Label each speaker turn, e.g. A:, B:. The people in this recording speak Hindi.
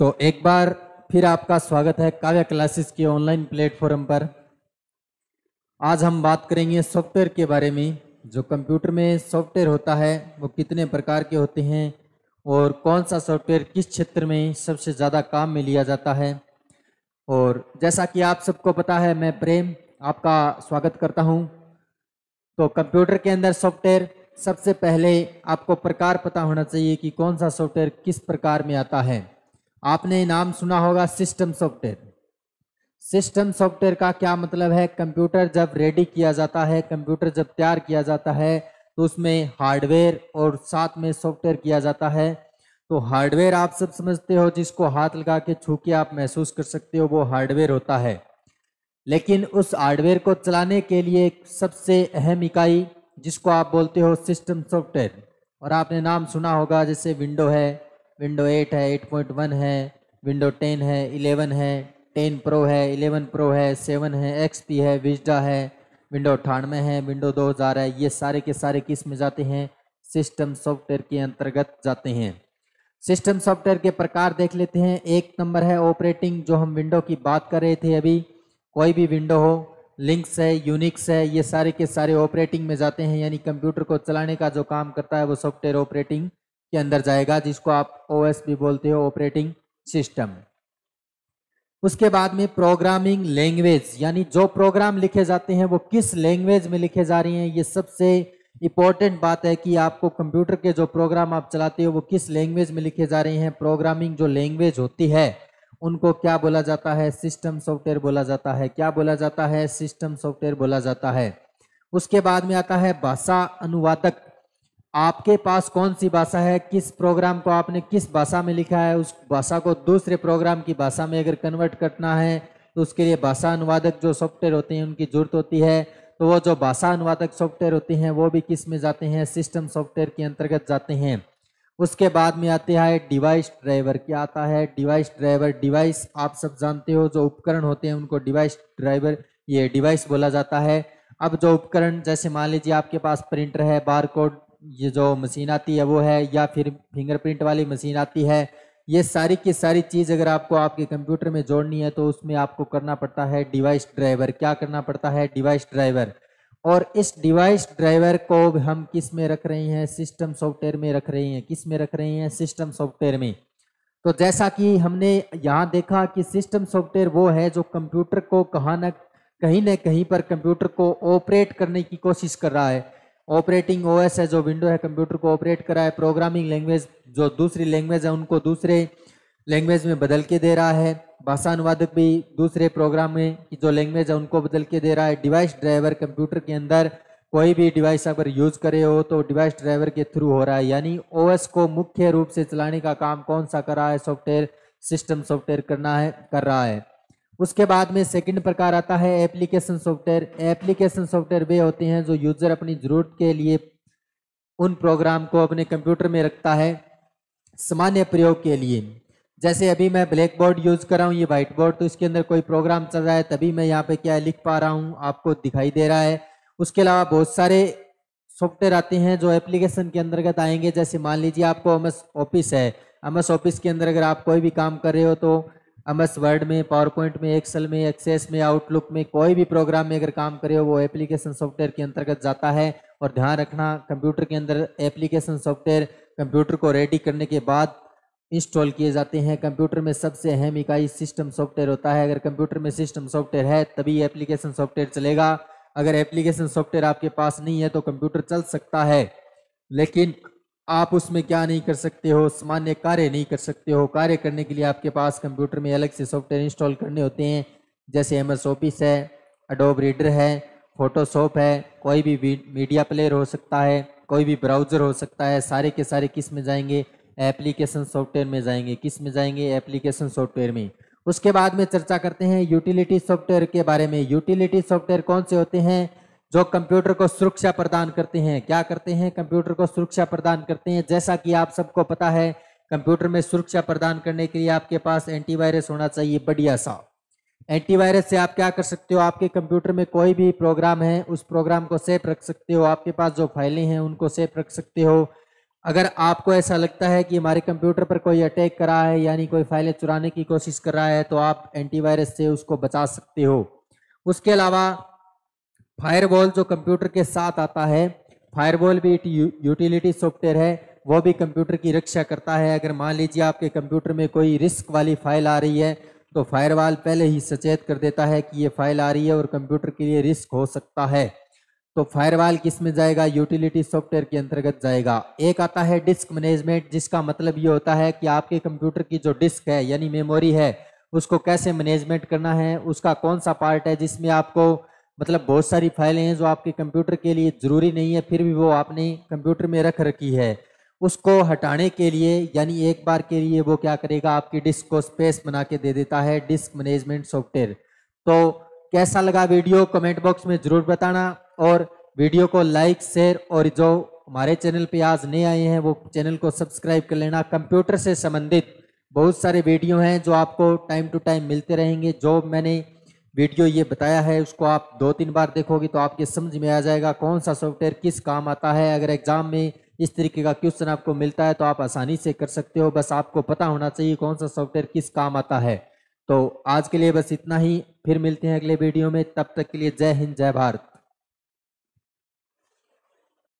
A: तो एक बार फिर आपका स्वागत है काव्य क्लासेस के ऑनलाइन प्लेटफॉर्म पर आज हम बात करेंगे सॉफ्टवेयर के बारे में जो कंप्यूटर में सॉफ्टवेयर होता है वो कितने प्रकार के होते हैं और कौन सा सॉफ्टवेयर किस क्षेत्र में सबसे ज़्यादा काम में लिया जाता है और जैसा कि आप सबको पता है मैं प्रेम आपका स्वागत करता हूँ तो कंप्यूटर के अंदर सॉफ्टवेयर सबसे पहले आपको प्रकार पता होना चाहिए कि कौन सा सॉफ्टवेयर किस प्रकार में आता है आपने नाम सुना होगा सिस्टम सॉफ्टवेयर सिस्टम सॉफ्टवेयर का क्या मतलब है कंप्यूटर जब रेडी किया जाता है कंप्यूटर जब तैयार किया जाता है तो उसमें हार्डवेयर और साथ में सॉफ्टवेयर किया जाता है तो हार्डवेयर आप सब समझते हो जिसको हाथ लगा के छू के आप महसूस कर सकते हो वो हार्डवेयर होता है लेकिन उस हार्डवेयर को चलाने के लिए सबसे अहम इकाई जिसको आप बोलते हो सिस्टम सॉफ्टवेयर और आपने नाम सुना होगा जैसे विंडो है विंडो एट है एट पॉइंट वन है विंडो टेन है इलेवन है टेन प्रो है इलेवन प्रो है सेवन है पी है विजडा है विंडो अठानवे है विंडो दो हज़ार है ये सारे के सारे किस में जाते हैं सिस्टम सॉफ्टवेयर के अंतर्गत जाते हैं सिस्टम सॉफ्टवेयर के प्रकार देख लेते हैं एक नंबर है ऑपरेटिंग जो हम विंडो की बात कर रहे थे अभी कोई भी विंडो हो लिंक्स है यूनिक्स है ये सारे के सारे ऑपरेटिंग में जाते हैं यानी कंप्यूटर को चलाने का जो काम करता है वो सॉफ्टवेयर ऑपरेटिंग के अंदर जाएगा जिसको आप ओ भी बोलते हो ऑपरेटिंग सिस्टम उसके बाद में प्रोग्रामिंग लैंग्वेज यानी जो प्रोग्राम लिखे जाते हैं वो किस लैंग्वेज में लिखे जा रहे हैं ये सबसे इंपॉर्टेंट बात है कि आपको कंप्यूटर के जो प्रोग्राम आप चलाते हो वो किस लैंग्वेज में लिखे जा रहे हैं प्रोग्रामिंग जो लैंग्वेज होती है उनको क्या बोला जाता है सिस्टम सॉफ्टवेयर बोला जाता है क्या बोला जाता है सिस्टम सॉफ्टवेयर बोला जाता है उसके बाद में आता है भाषा अनुवादक आपके पास कौन सी भाषा है किस प्रोग्राम को आपने किस भाषा में लिखा है उस भाषा को दूसरे प्रोग्राम की भाषा में अगर कन्वर्ट करना है तो उसके लिए भाषा अनुवादक जो सॉफ्टवेयर होते हैं उनकी जरूरत होती है तो वो जो भाषा अनुवादक सॉफ्टवेयर होते हैं वो भी किस में जाते हैं सिस्टम सॉफ्टवेयर के अंतर्गत जाते हैं उसके बाद में आते हैं डिवाइस ड्राइवर क्या आता है डिवाइस ड्राइवर डिवाइस आप सब जानते हो जो उपकरण होते हैं उनको डिवाइस ड्राइवर ये डिवाइस बोला जाता है अब जो उपकरण जैसे मान लीजिए आपके पास प्रिंटर है बार कोड ये जो मशीन आती है वो है या फिर फिंगरप्रिंट वाली मशीन आती है ये सारी की सारी चीज़ अगर आपको आपके कंप्यूटर में जोड़नी है तो उसमें आपको करना पड़ता है डिवाइस ड्राइवर क्या करना पड़ता है डिवाइस ड्राइवर और इस डिवाइस ड्राइवर को हम किस में रख रहे हैं सिस्टम सॉफ्टवेयर में रख रहे हैं किस में रख रहे हैं सिस्टम सॉफ्टवेयर में तो जैसा कि हमने यहाँ देखा कि सिस्टम सॉफ्टवेयर वो है जो कंप्यूटर को कहाँ न कहीं न कहीं पर कंप्यूटर को ऑपरेट करने की कोशिश कर रहा है ऑपरेटिंग ओएस है जो विंडो है कंप्यूटर को ऑपरेट करा है प्रोग्रामिंग लैंग्वेज जो दूसरी लैंग्वेज है उनको दूसरे लैंग्वेज में बदल के दे रहा है भाषा अनुवादक भी दूसरे प्रोग्राम में जो लैंग्वेज है उनको बदल के दे रहा है डिवाइस ड्राइवर कंप्यूटर के अंदर कोई भी डिवाइस अगर यूज करे हो तो डिवाइस ड्राइवर के थ्रू हो रहा है यानी ओएस को मुख्य रूप से चलाने का काम कौन सा कर रहा है सॉफ्टवेयर सिस्टम सॉफ्टवेयर करना है कर रहा है उसके बाद में सेकंड प्रकार आता है एप्लीकेशन सॉफ्टवेयर एप्लीकेशन सॉफ्टवेयर वे होते हैं जो यूजर अपनी जरूरत के लिए उन प्रोग्राम को अपने कंप्यूटर में रखता है सामान्य प्रयोग के लिए जैसे अभी मैं ब्लैक बोर्ड यूज़ कर रहा हूँ ये वाइट बोर्ड तो इसके अंदर कोई प्रोग्राम चल रहा है तभी मैं यहाँ पे क्या लिख पा रहा हूँ आपको दिखाई दे रहा है उसके अलावा बहुत सारे सॉफ्टवेयर आते हैं जो एप्लीकेशन के अंतर्गत आएंगे जैसे मान लीजिए आपको एम ऑफिस है एम ऑफिस के अंदर अगर आप कोई भी काम कर रहे हो तो एम एस वर्ड में पावर पॉइंट में एक्सेल में एक्सेस में आउटलुक में कोई भी प्रोग्राम में अगर काम करे हो वो एप्लीकेशन सॉफ्टवेयर के अंतर्गत जाता है और ध्यान रखना कंप्यूटर के अंदर एप्लीकेशन सॉफ्टवेयर कंप्यूटर को रेडी करने के बाद इंस्टॉल किए जाते हैं कंप्यूटर में सबसे अहम इकाई सिस्टम सॉफ्टवेयर होता है अगर कंप्यूटर में सिस्टम सॉफ्टवेयर है तभी एप्लीकेशन सॉफ्टवेयर चलेगा अगर एप्लीकेशन सॉफ्टवेयर आपके पास नहीं है तो कंप्यूटर चल सकता है लेकिन आप उसमें क्या नहीं कर सकते हो सामान्य कार्य नहीं कर सकते हो कार्य करने के लिए आपके पास कंप्यूटर में अलग से सॉफ्टवेयर इंस्टॉल करने होते हैं जैसे एम एस ऑफिस है अडोब रीडर है फोटोशॉप है कोई भी मीडिया प्लेयर हो सकता है कोई भी ब्राउज़र हो सकता है सारे के सारे किस में जाएंगे एप्लीकेशन सॉफ्टवेयर में जाएंगे किस में जाएंगे एप्लीकेशन सॉफ्टवेयर में उसके बाद में चर्चा करते हैं यूटिलिटी सॉफ्टवेयर के बारे में यूटिलिटी सॉफ्टवेयर कौन से होते हैं जो कंप्यूटर को सुरक्षा प्रदान करते हैं क्या करते हैं कंप्यूटर को सुरक्षा प्रदान करते हैं जैसा कि आप सबको पता है कंप्यूटर में सुरक्षा प्रदान करने के लिए आपके पास एंटीवायरस होना चाहिए बढ़िया सा एंटीवायरस से आप क्या कर सकते हो आपके कंप्यूटर में कोई भी प्रोग्राम है उस प्रोग्राम को सेफ रख सकते हो आपके पास जो फाइलें हैं उनको सेफ रख सकते हो अगर आपको ऐसा लगता है कि हमारे कंप्यूटर पर कोई अटैक कर रहा है यानी कोई फाइलें चुराने की कोशिश कर रहा है तो आप एंटीवायरस से उसको बचा सकते हो उसके अलावा फायरवॉल जो कंप्यूटर के साथ आता है फायरवॉल भी एक यूटिलिटी सॉफ्टवेयर है वो भी कंप्यूटर की रक्षा करता है अगर मान लीजिए आपके कंप्यूटर में कोई रिस्क वाली फाइल आ रही है तो फायरवॉल पहले ही सचेत कर देता है कि ये फाइल आ रही है और कंप्यूटर के लिए रिस्क हो सकता है तो फायरवॉल किस में जाएगा यूटिलिटी सॉफ्टवेयर के अंतर्गत जाएगा एक आता है डिस्क मैनेजमेंट जिसका मतलब ये होता है कि आपके कंप्यूटर की जो डिस्क है यानी मेमोरी है उसको कैसे मैनेजमेंट करना है उसका कौन सा पार्ट है जिसमें आपको मतलब बहुत सारी फाइलें हैं जो आपके कंप्यूटर के लिए ज़रूरी नहीं है फिर भी वो आपने कंप्यूटर में रख रखी है उसको हटाने के लिए यानी एक बार के लिए वो क्या करेगा आपकी डिस्क को स्पेस बना के दे देता है डिस्क मैनेजमेंट सॉफ्टवेयर तो कैसा लगा वीडियो कमेंट बॉक्स में ज़रूर बताना और वीडियो को लाइक शेयर और जो हमारे चैनल पर आज नए आए हैं वो चैनल को सब्सक्राइब कर लेना कंप्यूटर से संबंधित बहुत सारे वीडियो हैं जो आपको टाइम टू टाइम मिलते रहेंगे जो मैंने वीडियो ये बताया है उसको आप दो तीन बार देखोगे तो आपके समझ में आ जाएगा कौन सा सॉफ्टवेयर किस काम आता है अगर एग्जाम में इस तरीके का क्वेश्चन आपको मिलता है तो आप आसानी से कर सकते हो बस आपको पता होना चाहिए कौन सा सॉफ्टवेयर किस काम आता है तो आज के लिए बस इतना ही फिर मिलते हैं अगले वीडियो में तब तक के लिए जय हिंद जय भारत